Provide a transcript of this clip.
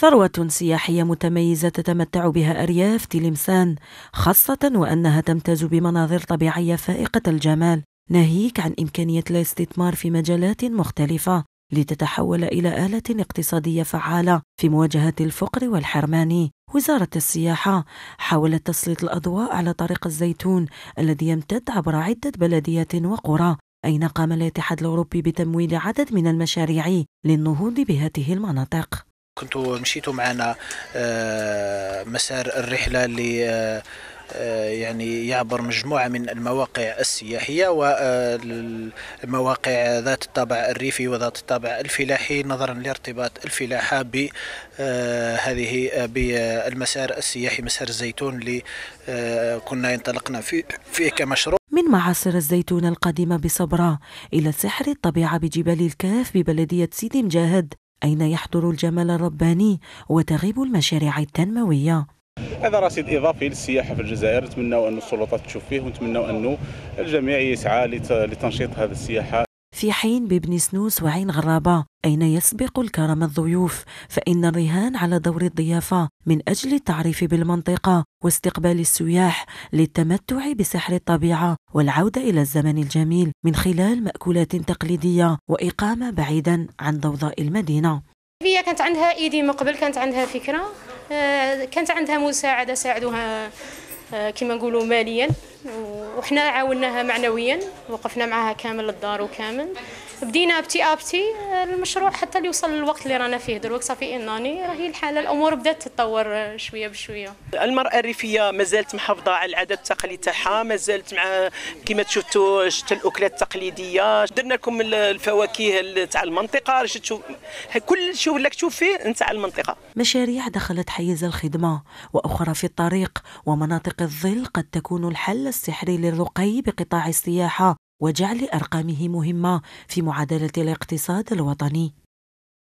ثروة سياحية متميزة تتمتع بها أرياف تلمسان خاصة وأنها تمتاز بمناظر طبيعية فائقة الجمال ناهيك عن إمكانية الاستثمار في مجالات مختلفة لتتحول إلى آلة اقتصادية فعالة في مواجهة الفقر والحرمان وزارة السياحة حاولت تسليط الأضواء على طريق الزيتون الذي يمتد عبر عدة بلديات وقرى أين قام الاتحاد الأوروبي بتمويل عدد من المشاريع للنهوض بهذه المناطق كنتوا مشيتوا معنا آه، مسار الرحله اللي آه، آه، يعني يعبر مجموعة من المواقع السياحية والمواقع ذات الطابع الريفي وذات الطابع الفلاحي نظرا لارتباط الفلاحة بهذه بالمسار السياحي مسار الزيتون اللي كنا انطلقنا فيه, فيه كمشروع من معاصر الزيتون القديمة بصبرة إلى سحر الطبيعة بجبال الكهف ببلدية سيدي مجاهد أين يحضر الجمال الرباني وتغيب المشاريع التنموية هذا رصيد اضافي للسياحه في الجزائر نتمناو ان السلطات تشوف فيه ونتمناو أن الجميع يسعى لتنشيط هذه السياحه في حين بابن سنوس وعين غرابة أين يسبق الكرم الضيوف فإن الرهان على دور الضيافة من أجل التعريف بالمنطقة واستقبال السياح للتمتع بسحر الطبيعة والعودة إلى الزمن الجميل من خلال مأكولات تقليدية وإقامة بعيدا عن ضوضاء المدينة هي كانت عندها ايدي من قبل كانت عندها فكره آه، كانت عندها مساعده ساعدوها آه، كما نقولوا ماليا وحنا عاوناها معنويا وقفنا معها كامل الدار وكامل بدينا بتي ابتي المشروع حتى اللي وصل للوقت اللي رانا فيه دروك صافي اناني راهي الحاله الامور بدات تتطور شويه بشويه المراه الريفيه مازالت محافظه على العادات التقليد تاعها مازالت مع كما شفتوا شت الاكلات التقليديه درنا لكم الفواكه تاع المنطقه تشوف كل شيء ولاك تشوف فيه نتاع المنطقه مشاريع دخلت حيز الخدمه واخرى في الطريق ومناطق الظل قد تكون الحل السحري للرقي بقطاع السياحة وجعل أرقامه مهمة في معادلة الاقتصاد الوطني